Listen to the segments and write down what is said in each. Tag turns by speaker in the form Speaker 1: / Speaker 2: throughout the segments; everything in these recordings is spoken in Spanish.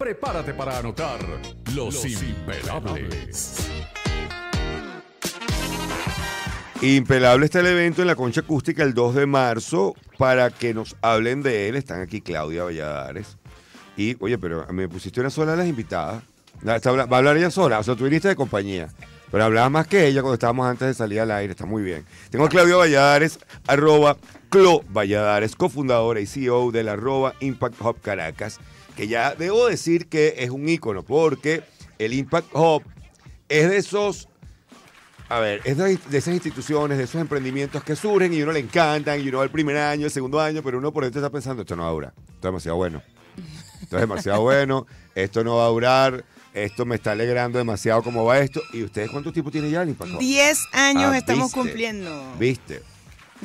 Speaker 1: Prepárate para anotar
Speaker 2: los, impelables.
Speaker 1: Impelable está el evento en la concha acústica el 2 de marzo. Para que nos hablen de él, están aquí Claudia Valladares. Y, oye, pero me pusiste una sola de las invitadas. Va a hablar ella sola, o sea, tú viniste de compañía. Pero hablabas más que ella cuando estábamos antes de salir al aire, está muy bien. Tengo a Claudia Valladares, arroba Clo Valladares, cofundadora y CEO de la arroba Impact Hub Caracas que ya debo decir que es un ícono, porque el Impact Hub es de esos a ver, es de, esas instituciones, de esos emprendimientos que surgen y uno le encantan y uno va el primer año, el segundo año, pero uno por dentro está pensando, esto no va a durar, esto es demasiado bueno, esto es demasiado bueno, esto no va a durar, esto me está alegrando demasiado cómo va esto. ¿Y ustedes cuánto tiempo tiene ya el Hub? Diez
Speaker 2: años ah, estamos cumpliendo.
Speaker 1: Viste,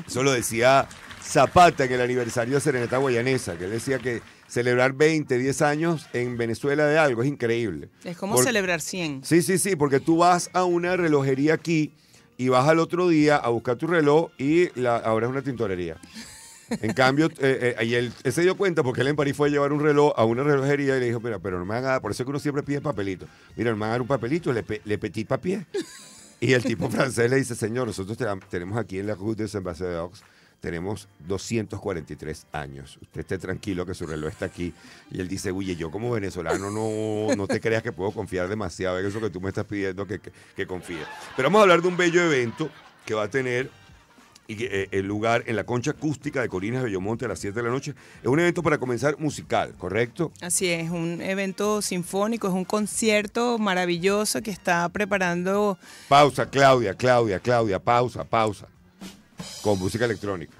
Speaker 1: eso lo decía Zapata en el aniversario de Serenata Guayanesa, que él decía que celebrar 20, 10 años en Venezuela de algo es increíble.
Speaker 2: Es como celebrar 100.
Speaker 1: Sí, sí, sí, porque tú vas a una relojería aquí y vas al otro día a buscar tu reloj y la, ahora es una tintorería. En cambio, eh, eh, él, se dio cuenta porque él en París fue a llevar un reloj a una relojería y le dijo, mira, pero no me hagan, por eso es que uno siempre pide papelito. Mira, no me hagan un papelito, le, le petí Y el tipo francés le dice, señor, nosotros tenemos aquí en la Rue des Ambassadeurs tenemos 243 años. Usted esté tranquilo que su reloj está aquí. Y él dice, oye, yo como venezolano no, no te creas que puedo confiar demasiado en eso que tú me estás pidiendo que, que, confíe. Pero vamos a hablar de un bello evento que va a tener eh, el lugar en la concha acústica de Colinas Bellomonte a las 7 de la noche. Es un evento para comenzar musical, ¿correcto?
Speaker 2: Así es, un evento sinfónico, es un concierto maravilloso que está preparando.
Speaker 1: Pausa, Claudia, Claudia, Claudia, pausa, pausa. Con música electrónica.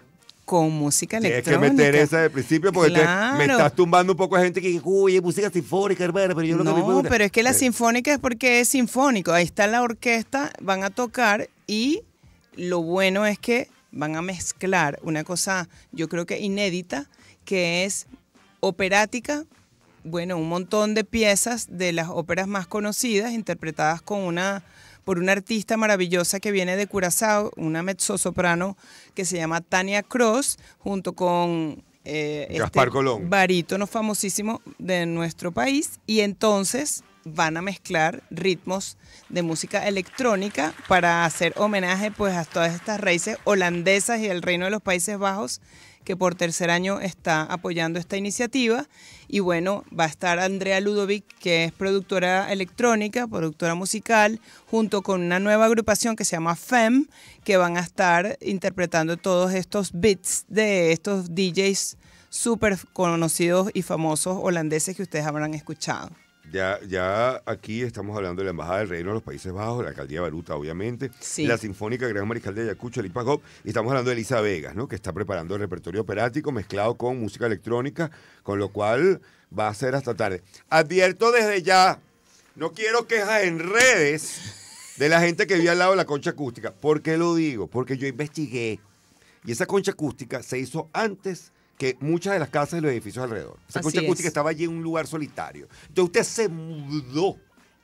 Speaker 2: Con música electrónica. Es que meter esa
Speaker 1: de principio porque me estás tumbando un poco a gente que dice, uy, música sinfónica, hermana! pero yo no, lo No, pero
Speaker 2: es que la sinfónica es porque es sinfónico. Ahí está la orquesta, van a tocar y lo bueno es que van a mezclar una cosa, yo creo que inédita, que es operática, bueno, un montón de piezas de las óperas más conocidas interpretadas con una por una artista maravillosa que viene de Curazao, una mezzosoprano que se llama Tania Cross, junto con eh, este Gaspar Colón. barítono famosísimo de nuestro país. Y entonces van a mezclar ritmos de música electrónica para hacer homenaje pues a todas estas raíces holandesas y el reino de los Países Bajos que por tercer año está apoyando esta iniciativa. Y bueno, va a estar Andrea Ludovic, que es productora electrónica, productora musical, junto con una nueva agrupación que se llama FEM, que van a estar interpretando todos estos beats de estos DJs súper conocidos y famosos holandeses que ustedes habrán escuchado.
Speaker 1: Ya, ya aquí estamos hablando de la Embajada del Reino de los Países Bajos, la Alcaldía de Baruta, obviamente, la Sinfónica Gran Mariscal de Ayacucho, el ipagop. y estamos hablando de Elisa Vegas, ¿no? que está preparando el repertorio operático mezclado con música electrónica, con lo cual va a ser hasta tarde. Advierto desde ya, no quiero quejas en redes de la gente que vi al lado de la concha acústica. ¿Por qué lo digo? Porque yo investigué y esa concha acústica se hizo antes que muchas de las casas y los edificios alrededor. Esa concha acústica estaba allí en un lugar solitario. Entonces usted se mudó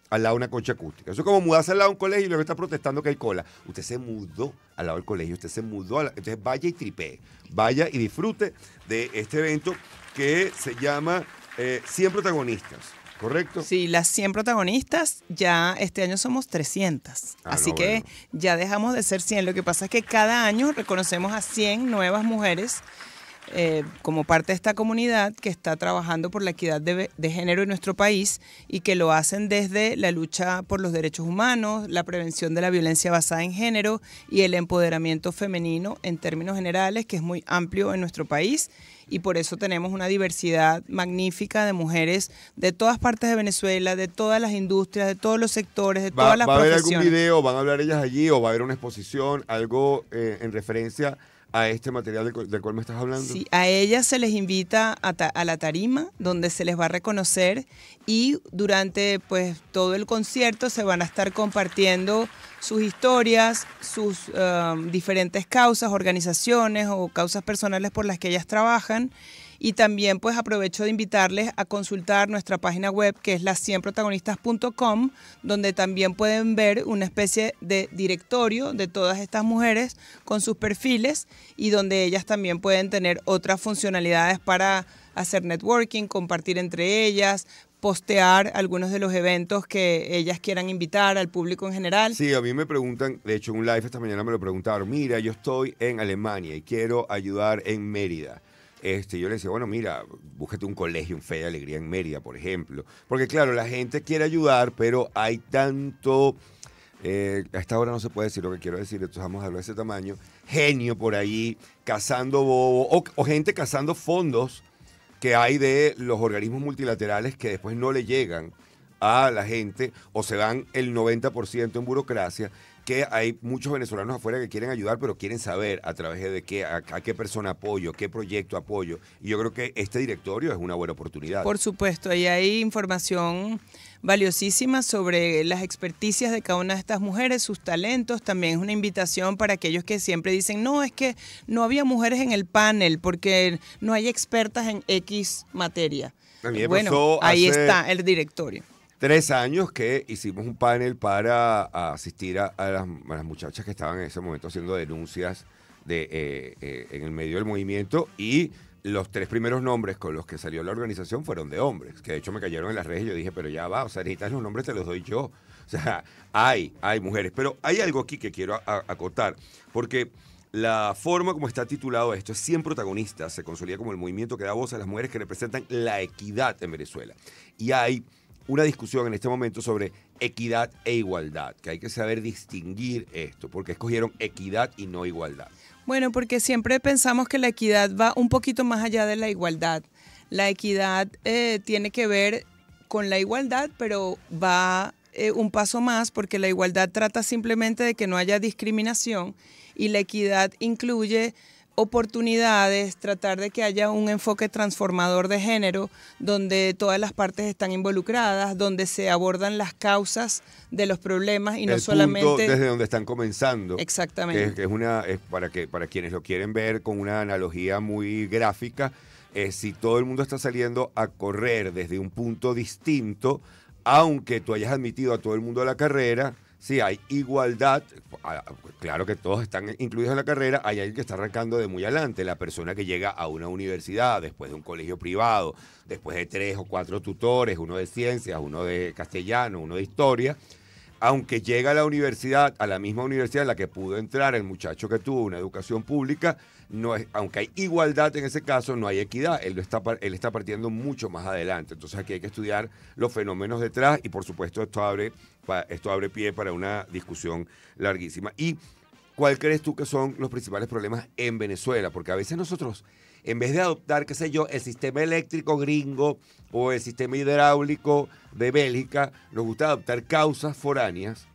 Speaker 1: al lado de una concha acústica. Eso es como mudarse al lado de un colegio y luego está protestando que hay cola. Usted se mudó al lado del colegio, usted se mudó. A la... Entonces vaya y tripee, vaya y disfrute de este evento que se llama 100 eh, protagonistas.
Speaker 2: ¿correcto? Sí, las 100 protagonistas, ya este año somos 300. Ah, así que ya dejamos de ser 100. Lo que pasa es que cada año reconocemos a 100 nuevas mujeres eh, como parte de esta comunidad que está trabajando por la equidad de, género en nuestro país y que lo hacen desde la lucha por los derechos humanos, la prevención de la violencia basada en género y el empoderamiento femenino en términos generales, que es muy amplio en nuestro país. Y por eso tenemos una diversidad magnífica de mujeres de todas partes de Venezuela, de todas las industrias, de todos los sectores, de todas las ¿Va a haber algún video?
Speaker 1: ¿Van a hablar ellas allí o va a haber una exposición? Algo eh, en referencia a este material del cual, me estás hablando. Sí,
Speaker 2: a ellas se les invita a, la tarima, donde se les va a reconocer y durante pues todo el concierto se van a estar compartiendo sus historias, sus eh, diferentes causas, organizaciones o causas personales por las que ellas trabajan y también pues aprovecho de invitarles a consultar nuestra página web que es las 100protagonistas.com, donde también pueden ver una especie de directorio de todas estas mujeres con sus perfiles y donde ellas también pueden tener otras funcionalidades para hacer networking, compartir entre ellas, postear algunos de los eventos que ellas quieran invitar al público en general. Sí,
Speaker 1: a mí me preguntan, de hecho en un live esta mañana me lo preguntaron, mira, yo estoy en Alemania y quiero ayudar en Mérida. Este, yo le decía, bueno, mira, búsquete un colegio, un Fe de Alegría en Mérida, por ejemplo. Porque claro, la gente quiere ayudar, pero hay tanto... Eh, a esta hora no se puede decir lo que quiero decir, entonces vamos a hablar de ese tamaño. Genio por ahí, cazando bobo, o, o, gente cazando fondos que hay de los organismos multilaterales que después no le llegan a la gente o se dan el 90% en burocracia, que hay muchos venezolanos afuera que quieren ayudar, pero quieren saber a través de qué, a, qué persona apoyo, qué proyecto apoyo. Y yo creo que este directorio es una buena oportunidad. Por
Speaker 2: supuesto, ahí hay información valiosísima sobre las experticias de cada una de estas mujeres, sus talentos. También es una invitación para aquellos que siempre dicen, no, es que no había mujeres en el panel porque no hay expertas en X materia. También bueno, ahí está el directorio
Speaker 1: tres años que hicimos un panel para asistir a, las, muchachas que estaban en ese momento haciendo denuncias eh, eh, en el medio del movimiento y los tres primeros nombres con los que salió la organización fueron de hombres, que de hecho me cayeron en las redes y yo dije, pero ya va, o sea, necesitas los nombres, te los doy yo. O sea, hay, hay mujeres, pero hay algo aquí que quiero acotar, porque la forma como está titulado esto es 100 protagonistas, se consolida como el movimiento que da voz a las mujeres que representan la equidad en Venezuela. Y hay una discusión en este momento sobre equidad e igualdad, que hay que saber distinguir esto, porque escogieron equidad y no igualdad.
Speaker 2: Bueno, porque siempre pensamos que la equidad va un poquito más allá de la igualdad. La equidad eh, tiene que ver con la igualdad, pero va eh, un paso más porque la igualdad trata simplemente de que no haya discriminación y la equidad incluye oportunidades, tratar de que haya un enfoque transformador de género, donde todas las partes están involucradas, donde se abordan las causas de los problemas y no solamente desde
Speaker 1: donde están comenzando. Exactamente. Es, una es para que para quienes lo quieren ver con una analogía muy gráfica, si todo el mundo está saliendo a correr desde un punto distinto, aunque tú hayas admitido a todo el mundo a la carrera Sí, hay igualdad. Ah, claro que todos están incluidos en la carrera. Hay alguien que está arrancando de muy adelante. La persona que llega a una universidad, después de un colegio privado, después de tres o cuatro tutores, uno de ciencias, uno de castellano, uno de historia aunque llega a la universidad, a la misma universidad en la que pudo entrar el muchacho que tuvo una educación pública, no es, aunque hay igualdad en ese caso, no hay equidad. Él, está, él está partiendo mucho más adelante. Entonces aquí hay que estudiar los fenómenos detrás y por supuesto esto abre, esto abre pie para una discusión larguísima. ¿Y cuál crees tú que son los principales problemas en Venezuela? Porque a veces nosotros en vez de adoptar, qué sé yo, el sistema eléctrico gringo o el sistema hidráulico de Bélgica, nos gusta adoptar causas foráneas.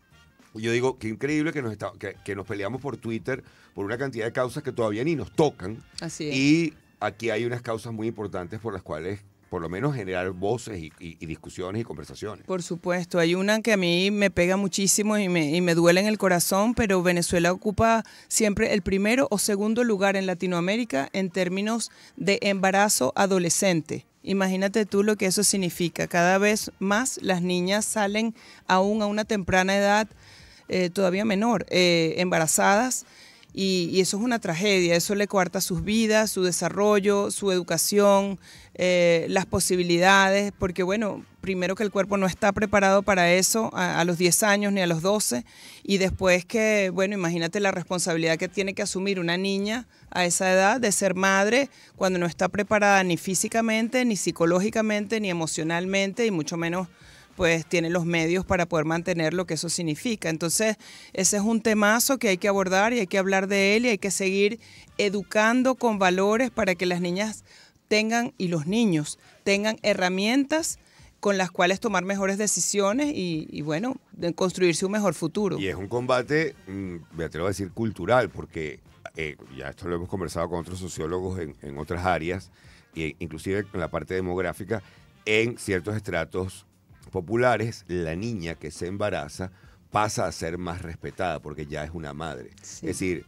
Speaker 1: Yo digo, qué increíble que nos, nos peleamos por Twitter por una cantidad de causas que todavía ni nos tocan.
Speaker 2: Así es. Y
Speaker 1: aquí hay unas causas muy importantes por las cuales por lo menos generar voces y, discusiones y conversaciones.
Speaker 2: Por supuesto, hay una que a mí me pega muchísimo y me, duele en el corazón, pero Venezuela ocupa siempre el primero o segundo lugar en Latinoamérica en términos de embarazo adolescente. Imagínate tú lo que eso significa. Cada vez más las niñas salen aún a una temprana edad, eh, todavía menor, eh, embarazadas y, eso es una tragedia, eso le coarta sus vidas, su desarrollo, su educación, eh, las posibilidades, porque bueno, primero que el cuerpo no está preparado para eso a, a, los 10 años ni a los 12, y después que, bueno, imagínate la responsabilidad que tiene que asumir una niña a esa edad de ser madre cuando no está preparada ni físicamente, ni psicológicamente, ni emocionalmente, y mucho menos pues tiene los medios para poder mantener lo que eso significa. Entonces, ese es un temazo que hay que abordar y hay que hablar de él y hay que seguir educando con valores para que las niñas tengan y los niños tengan herramientas con las cuales tomar mejores decisiones y, bueno, construirse un mejor futuro. Y es un combate, mm, me atrevo a decir, cultural,
Speaker 1: porque eh, ya esto lo hemos conversado con otros sociólogos en, otras áreas, e inclusive en la parte demográfica, en ciertos estratos populares, la niña que se embaraza pasa a ser más respetada porque ya es una madre. Es decir,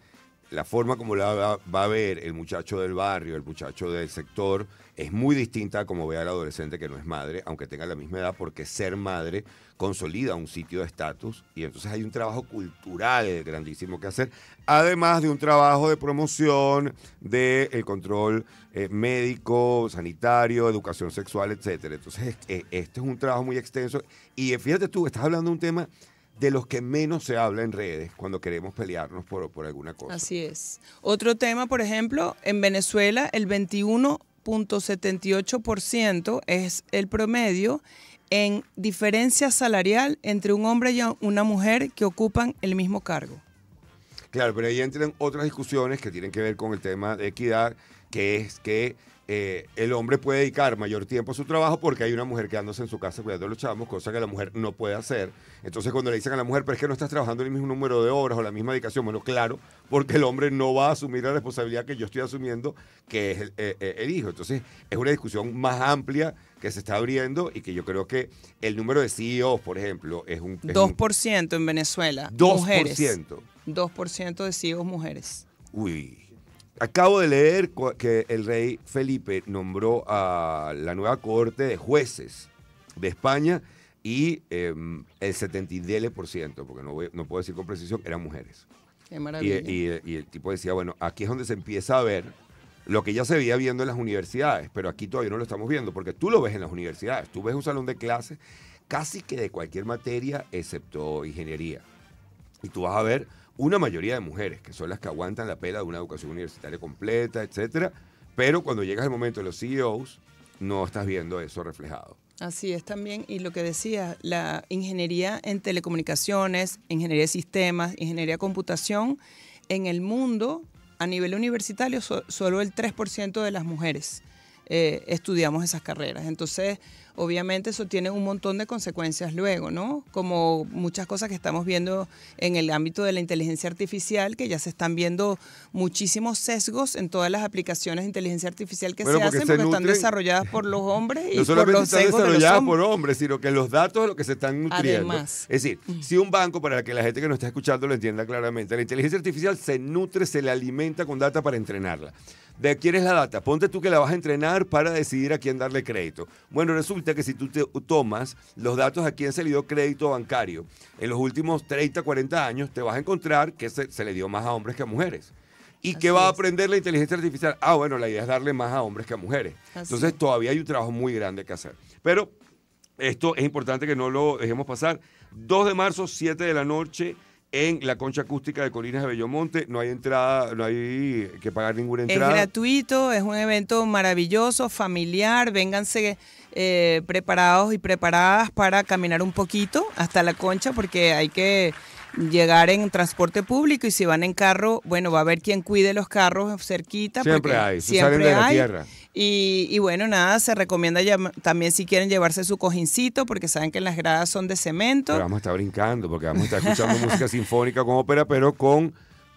Speaker 1: la forma como la va, a ver el muchacho del barrio, el muchacho del sector, es muy distinta a como vea al adolescente que no es madre, aunque tenga la misma edad, porque ser madre consolida un sitio de estatus y entonces hay un trabajo cultural grandísimo que hacer, además de un trabajo de promoción del de control eh, médico, sanitario, educación sexual, etc. Entonces, este es un trabajo muy extenso y eh, fíjate tú, estás hablando de un tema de los que menos se habla en redes cuando queremos pelearnos por, por alguna
Speaker 2: cosa. Así es. Otro tema, por ejemplo, en Venezuela el 21.78% es el promedio en diferencia salarial entre un hombre y una mujer que ocupan el mismo cargo.
Speaker 1: Claro, pero ahí entran otras discusiones que tienen que ver con el tema de equidad que es que eh, el hombre puede dedicar mayor tiempo a su trabajo porque hay una mujer quedándose en su casa cuidando a los chavos, cosa que la mujer no puede hacer. Entonces cuando le dicen a la mujer, pero es que no estás trabajando el mismo número de horas o la misma dedicación, bueno, claro, porque el hombre no va a asumir la responsabilidad que yo estoy asumiendo, que es el, eh, eh, hijo. Entonces es una discusión más amplia que se está abriendo y que yo creo que el número de CEOs, por ejemplo, es un...
Speaker 2: 2% en Venezuela. 2%. 2% de CEOs mujeres.
Speaker 1: Uy. Acabo de leer que el rey Felipe nombró a la nueva corte de jueces de España y em, el 70% porque no, no puedo decir con precisión, eran mujeres.
Speaker 2: Qué maravilla. Y,
Speaker 1: y, el tipo decía, bueno, aquí es donde se empieza a ver lo que ya se veía viendo en las universidades, pero aquí todavía no lo estamos viendo, porque tú lo ves en las universidades, tú ves un salón de clases casi que de cualquier materia, excepto ingeniería. Y tú vas a ver una mayoría de mujeres, que son las que aguantan la pela de una educación universitaria completa, etcétera, pero cuando llegas el momento de los CEOs, no estás viendo eso reflejado.
Speaker 2: Así es también, y lo que decía, la ingeniería en telecomunicaciones, ingeniería de sistemas, ingeniería de computación, en el mundo, a nivel universitario, solo el 3% de las mujeres. Eh, estudiamos esas carreras. Entonces, obviamente eso tiene un montón de consecuencias luego, ¿no? Como muchas cosas que estamos viendo en el ámbito de la inteligencia artificial, que ya se están viendo muchísimos sesgos en todas las aplicaciones de inteligencia artificial que se hacen, porque, están desarrolladas por los hombres y no por los están de hombres. por
Speaker 1: hombres, sino que los datos lo que se están nutriendo. Es decir, si un banco, para que la gente que nos está escuchando lo entienda claramente, la inteligencia artificial se nutre, se le alimenta con data para entrenarla de quién es la data. Ponte tú que la vas a entrenar para decidir a quién darle crédito. Bueno, resulta que si tú te tomas los datos a quién se le dio crédito bancario en los últimos 30, 40 años, te vas a encontrar que se, le dio más a hombres que a mujeres. ¿Y que qué va a aprender la inteligencia artificial? Ah, bueno, la idea es darle más a hombres que a mujeres. Entonces todavía hay un trabajo muy grande que hacer. Pero esto es importante que no lo dejemos pasar. 2 de marzo, 7 de la noche en la concha acústica de Colinas de Bellomonte. No hay entrada, no hay que pagar ninguna entrada. Es
Speaker 2: gratuito, es un evento maravilloso, familiar. Vénganse eh, preparados y preparadas para caminar un poquito hasta la concha porque hay que llegar en transporte público y si van en carro, bueno, va a haber quien cuide los carros cerquita. Siempre hay, siempre salen de la tierra. Y, y, bueno, nada, se recomienda también si quieren llevarse su cojincito, porque saben que las gradas son de cemento. Pero
Speaker 1: vamos a estar brincando, porque vamos a estar escuchando música sinfónica con ópera, pero con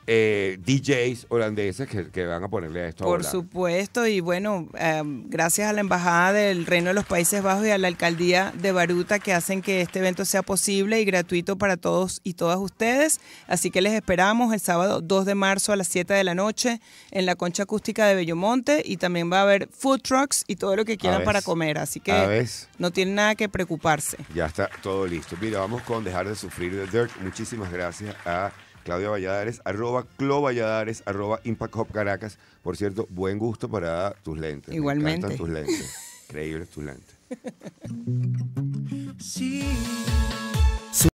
Speaker 1: eh, DJs holandeses que, van a ponerle a esto. Por
Speaker 2: supuesto, y bueno, em, gracias a la Embajada del Reino de los Países Bajos y a la Alcaldía de Baruta que hacen que este evento sea posible y gratuito para todos y todas ustedes. Así que les esperamos el sábado 2 de marzo a las 7 de la noche en la Concha Acústica de Bellomonte y también va a haber food trucks y todo lo que quieran para comer. Así que no tienen nada que preocuparse.
Speaker 1: Ya está todo listo. Mira, vamos con Dejar de Sufrir de Dirk. Muchísimas gracias a... Claudia Valladares, arroba Clo Valladares, arroba Impact Caracas. Por cierto, buen gusto para tus lentes. Igualmente. Me tus lentes. Increíbles tus lentes. Sí.